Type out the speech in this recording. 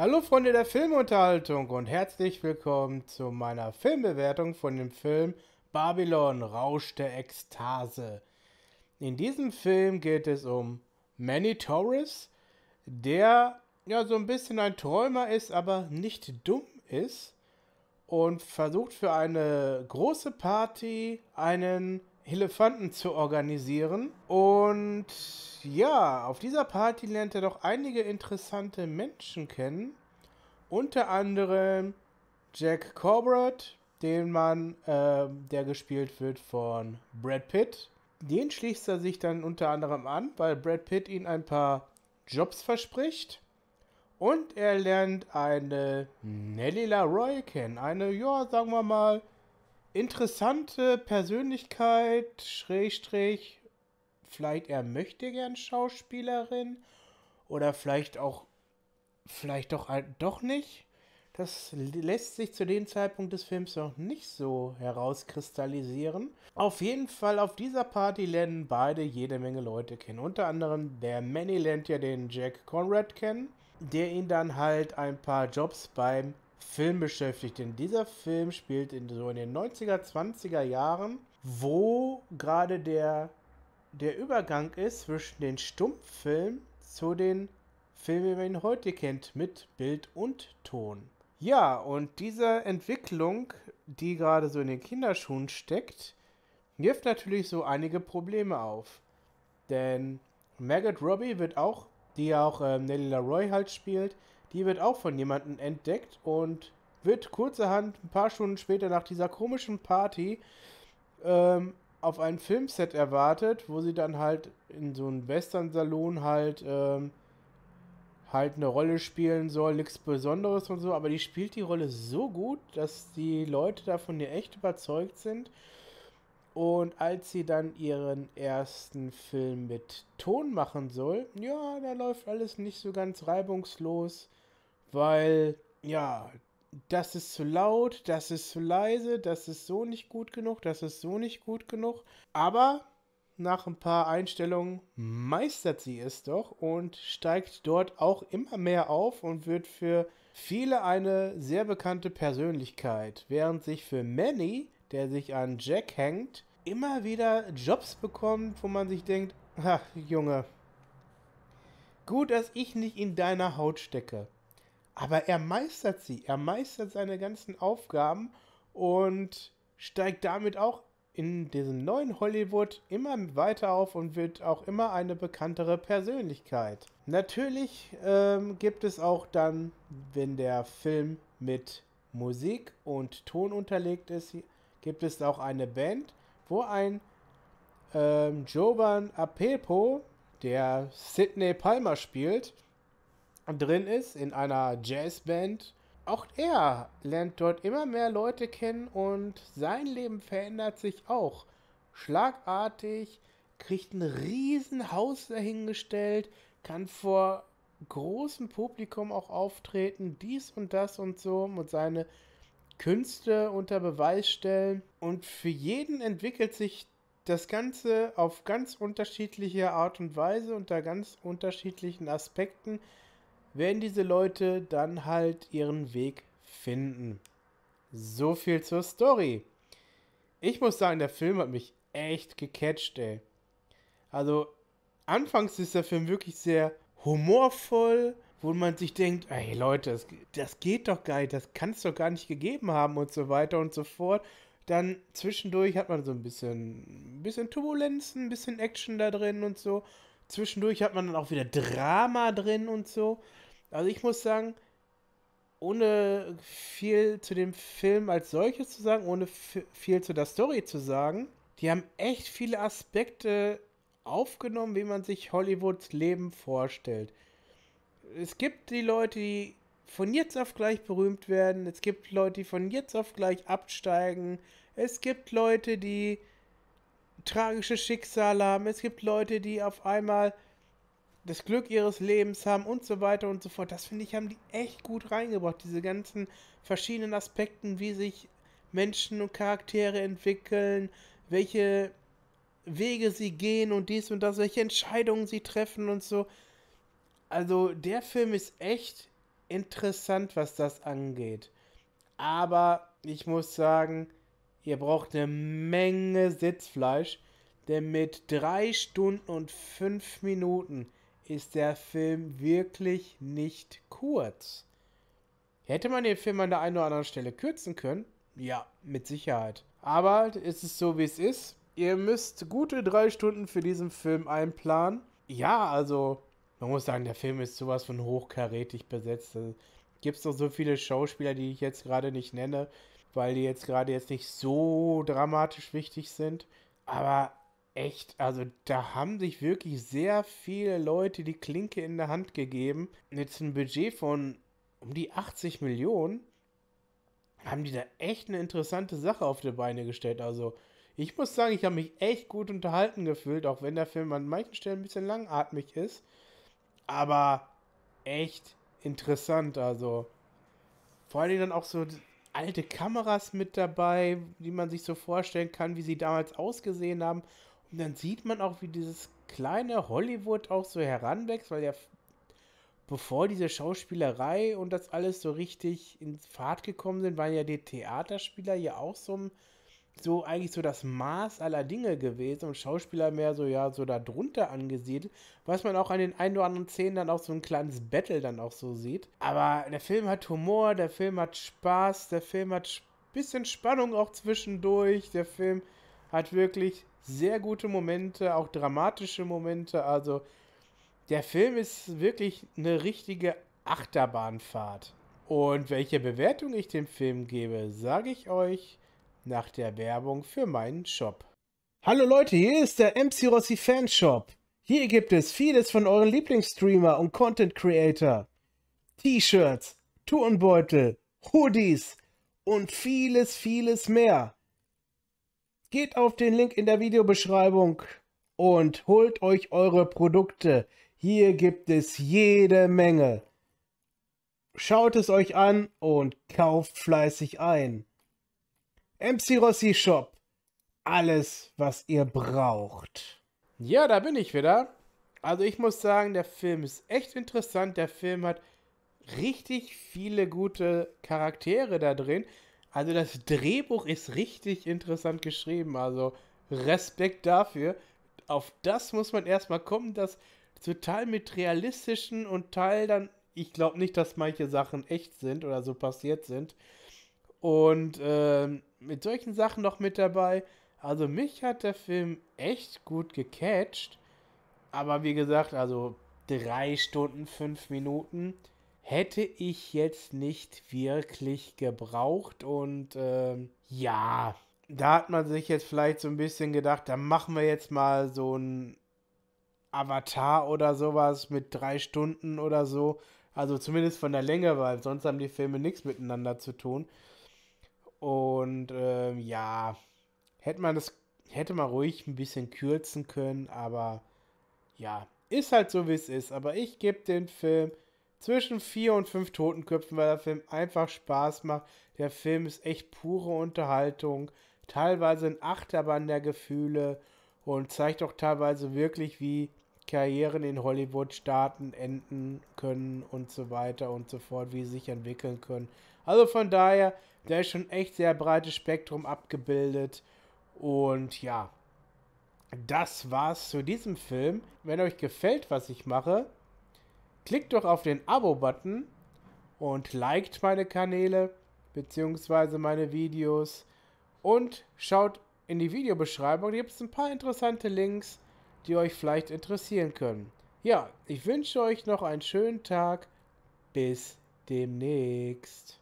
Hallo Freunde der Filmunterhaltung und herzlich willkommen zu meiner Filmbewertung von dem Film Babylon Rausch der Ekstase. In diesem Film geht es um Manny Torres, der ja so ein bisschen ein Träumer ist, aber nicht dumm ist und versucht für eine große Party einen Elefanten zu organisieren. Und ja, auf dieser Party lernt er doch einige interessante Menschen kennen. Unter anderem Jack Corbett, den Mann, äh, der gespielt wird von Brad Pitt. Den schließt er sich dann unter anderem an, weil Brad Pitt ihn ein paar Jobs verspricht. Und er lernt eine Nelly LaRoy kennen, eine, ja, sagen wir mal, interessante Persönlichkeit, Schrägstrich, vielleicht er möchte gern Schauspielerin oder vielleicht auch, vielleicht doch, doch nicht. Das lässt sich zu dem Zeitpunkt des Films noch nicht so herauskristallisieren. Auf jeden Fall auf dieser Party lernen beide jede Menge Leute kennen. Unter anderem der Manny lernt ja den Jack Conrad kennen, der ihn dann halt ein paar Jobs beim Film beschäftigt. Denn dieser Film spielt in so in den 90er, 20er Jahren, wo gerade der, der Übergang ist zwischen den Stummfilmen zu den Filmen, wie man ihn heute kennt, mit Bild und Ton. Ja, und diese Entwicklung, die gerade so in den Kinderschuhen steckt, wirft natürlich so einige Probleme auf. Denn Maggot Robbie wird auch, die ja auch ähm, Nelly LaRoy halt spielt, die wird auch von jemandem entdeckt und wird kurzerhand ein paar Stunden später nach dieser komischen Party ähm, auf ein Filmset erwartet, wo sie dann halt in so einem Western-Salon halt ähm, halt eine Rolle spielen soll, nichts Besonderes und so, aber die spielt die Rolle so gut, dass die Leute davon ja echt überzeugt sind. Und als sie dann ihren ersten Film mit Ton machen soll, ja, da läuft alles nicht so ganz reibungslos weil ja, das ist zu laut, das ist zu leise, das ist so nicht gut genug, das ist so nicht gut genug. Aber nach ein paar Einstellungen meistert sie es doch und steigt dort auch immer mehr auf und wird für viele eine sehr bekannte Persönlichkeit, während sich für Manny, der sich an Jack hängt, immer wieder Jobs bekommt, wo man sich denkt, ach Junge, gut, dass ich nicht in deiner Haut stecke. Aber er meistert sie. Er meistert seine ganzen Aufgaben und steigt damit auch in diesem neuen Hollywood immer weiter auf und wird auch immer eine bekanntere Persönlichkeit. Natürlich ähm, gibt es auch dann, wenn der Film mit Musik und Ton unterlegt ist, gibt es auch eine Band, wo ein ähm, Jovan Apepo, der Sidney Palmer spielt, drin ist, in einer Jazzband. Auch er lernt dort immer mehr Leute kennen und sein Leben verändert sich auch. Schlagartig kriegt ein riesen Haus dahingestellt, kann vor großem Publikum auch auftreten, dies und das und so und seine Künste unter Beweis stellen. Und für jeden entwickelt sich das Ganze auf ganz unterschiedliche Art und Weise unter ganz unterschiedlichen Aspekten werden diese Leute dann halt ihren Weg finden. So viel zur Story. Ich muss sagen, der Film hat mich echt gecatcht, ey. Also, anfangs ist der Film wirklich sehr humorvoll, wo man sich denkt, ey Leute, das, das geht doch gar nicht, das kann es doch gar nicht gegeben haben und so weiter und so fort. Dann zwischendurch hat man so ein bisschen, ein bisschen Turbulenzen, ein bisschen Action da drin und so. Zwischendurch hat man dann auch wieder Drama drin und so. Also ich muss sagen, ohne viel zu dem Film als solches zu sagen, ohne viel zu der Story zu sagen, die haben echt viele Aspekte aufgenommen, wie man sich Hollywoods Leben vorstellt. Es gibt die Leute, die von jetzt auf gleich berühmt werden. Es gibt Leute, die von jetzt auf gleich absteigen. Es gibt Leute, die tragische Schicksale haben. Es gibt Leute, die auf einmal das Glück ihres Lebens haben und so weiter und so fort. Das finde ich, haben die echt gut reingebracht. Diese ganzen verschiedenen Aspekten, wie sich Menschen und Charaktere entwickeln, welche Wege sie gehen und dies und das, welche Entscheidungen sie treffen und so. Also der Film ist echt interessant, was das angeht. Aber ich muss sagen, ihr braucht eine Menge Sitzfleisch, denn mit drei Stunden und fünf Minuten ist der Film wirklich nicht kurz. Hätte man den Film an der einen oder anderen Stelle kürzen können? Ja, mit Sicherheit. Aber es ist so, wie es ist. Ihr müsst gute drei Stunden für diesen Film einplanen. Ja, also, man muss sagen, der Film ist sowas von hochkarätig besetzt. Also, Gibt es doch so viele Schauspieler, die ich jetzt gerade nicht nenne, weil die jetzt gerade jetzt nicht so dramatisch wichtig sind. Aber echt, also da haben sich wirklich sehr viele Leute die Klinke in der Hand gegeben. Jetzt ein Budget von um die 80 Millionen haben die da echt eine interessante Sache auf die Beine gestellt. Also ich muss sagen, ich habe mich echt gut unterhalten gefühlt, auch wenn der Film an manchen Stellen ein bisschen langatmig ist. Aber echt interessant, also vor allem dann auch so alte Kameras mit dabei, die man sich so vorstellen kann, wie sie damals ausgesehen haben. Und dann sieht man auch, wie dieses kleine Hollywood auch so heranwächst, weil ja bevor diese Schauspielerei und das alles so richtig in Fahrt gekommen sind, waren ja die Theaterspieler ja auch so, so eigentlich so das Maß aller Dinge gewesen und Schauspieler mehr so ja so darunter angesiedelt, was man auch an den ein oder anderen Szenen dann auch so ein kleines Battle dann auch so sieht. Aber der Film hat Humor, der Film hat Spaß, der Film hat ein bisschen Spannung auch zwischendurch, der Film hat wirklich sehr gute Momente, auch dramatische Momente. Also der Film ist wirklich eine richtige Achterbahnfahrt. Und welche Bewertung ich dem Film gebe, sage ich euch nach der Werbung für meinen Shop. Hallo Leute, hier ist der MC Rossi Fanshop. Hier gibt es vieles von euren Lieblingsstreamer und Content Creator. T-Shirts, Turnbeutel, Hoodies und vieles, vieles mehr. Geht auf den Link in der Videobeschreibung und holt euch eure Produkte. Hier gibt es jede Menge. Schaut es euch an und kauft fleißig ein. MC Rossi Shop. Alles, was ihr braucht. Ja, da bin ich wieder. Also ich muss sagen, der Film ist echt interessant. Der Film hat richtig viele gute Charaktere da drin. Also das Drehbuch ist richtig interessant geschrieben. Also Respekt dafür. Auf das muss man erstmal kommen, dass Teil mit realistischen und Teil dann, ich glaube nicht, dass manche Sachen echt sind oder so passiert sind. Und ähm, mit solchen Sachen noch mit dabei. Also mich hat der Film echt gut gecatcht. Aber wie gesagt, also drei Stunden, fünf Minuten hätte ich jetzt nicht wirklich gebraucht. Und ähm, ja, da hat man sich jetzt vielleicht so ein bisschen gedacht, da machen wir jetzt mal so ein Avatar oder sowas mit drei Stunden oder so. Also zumindest von der Länge, weil sonst haben die Filme nichts miteinander zu tun. Und ähm, ja, hätte man das, hätte man ruhig ein bisschen kürzen können, aber ja, ist halt so, wie es ist. Aber ich gebe den Film zwischen vier und fünf Totenköpfen, weil der Film einfach Spaß macht. Der Film ist echt pure Unterhaltung, teilweise ein Achterbahn der Gefühle und zeigt auch teilweise wirklich, wie Karrieren in Hollywood starten, enden können und so weiter und so fort, wie sie sich entwickeln können. Also von daher, da ist schon echt sehr breites Spektrum abgebildet. Und ja, das war's zu diesem Film. Wenn euch gefällt, was ich mache, Klickt doch auf den Abo-Button und liked meine Kanäle bzw. meine Videos und schaut in die Videobeschreibung, da gibt es ein paar interessante Links, die euch vielleicht interessieren können. Ja, ich wünsche euch noch einen schönen Tag. Bis demnächst.